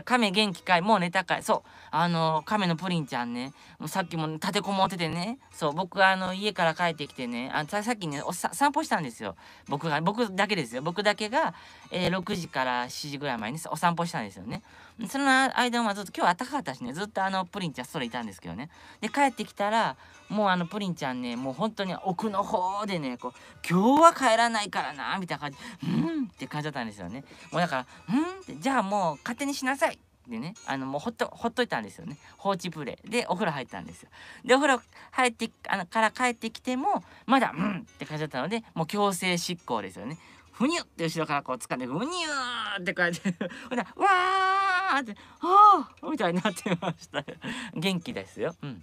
った亀元気かいもう寝たかいそうあの亀のプリンちゃんねもうさっきも立てこもっててねそう僕あの家から帰ってきてねあさっきねおさ散歩したんですよ僕が僕だけですよ僕だけが、えー、6時から7時ぐらい前にお散歩したんですよねその間はずっと今日暖かかったしねずっとあのプリンちゃんそれいたんですけどねで帰ってきたらもうあのプリンちゃんねもう本当に奥の方でねこう今日は帰らないからなみたいな感じうんって感じだったんですよねもうだからうんってじゃあもう勝手にしなさいでねあのもうほっとほっといたんですよね放置プレイでお風呂入ったんですよでお風呂入ってあのから帰ってきてもまだうんって感じだったのでもう強制執行ですよねふにゅって後ろからこう掴んでふにゅーって感じ ほらわーってはあみたいになってました元気ですようん